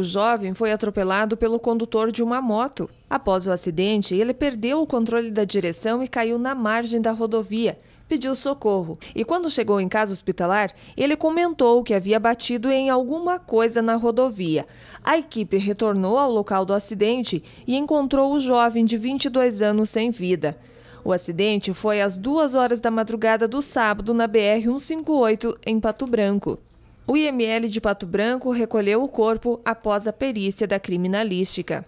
O jovem foi atropelado pelo condutor de uma moto. Após o acidente, ele perdeu o controle da direção e caiu na margem da rodovia. Pediu socorro e, quando chegou em casa hospitalar, ele comentou que havia batido em alguma coisa na rodovia. A equipe retornou ao local do acidente e encontrou o jovem de 22 anos sem vida. O acidente foi às duas horas da madrugada do sábado na BR-158, em Pato Branco. O IML de Pato Branco recolheu o corpo após a perícia da criminalística.